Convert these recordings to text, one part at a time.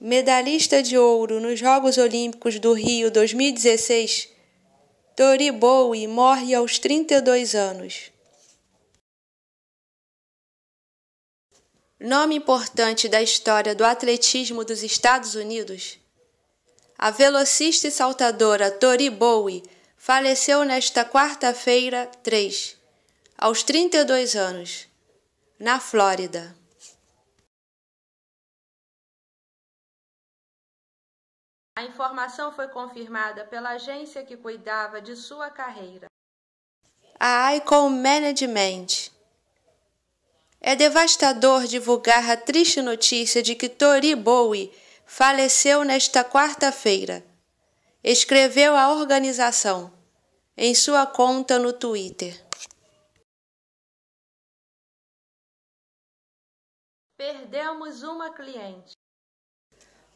medalhista de ouro nos Jogos Olímpicos do Rio 2016, Tori Bowie morre aos 32 anos. Nome importante da história do atletismo dos Estados Unidos, a velocista e saltadora Tori Bowie faleceu nesta quarta-feira, 3, aos 32 anos, na Flórida. A informação foi confirmada pela agência que cuidava de sua carreira. A Icon Management é devastador divulgar a triste notícia de que Tori Bowie faleceu nesta quarta-feira, escreveu a organização em sua conta no Twitter. Perdemos uma cliente.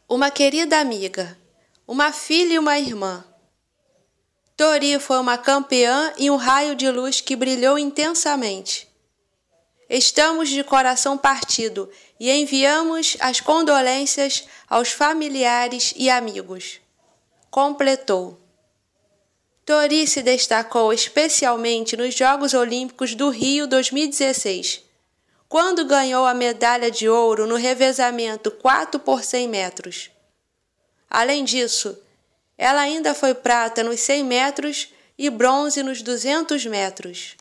Uma querida amiga uma filha e uma irmã. Tori foi uma campeã e um raio de luz que brilhou intensamente. Estamos de coração partido e enviamos as condolências aos familiares e amigos. Completou. Tori se destacou especialmente nos Jogos Olímpicos do Rio 2016, quando ganhou a medalha de ouro no revezamento 4 por 100 metros. Além disso, ela ainda foi prata nos 100 metros e bronze nos 200 metros.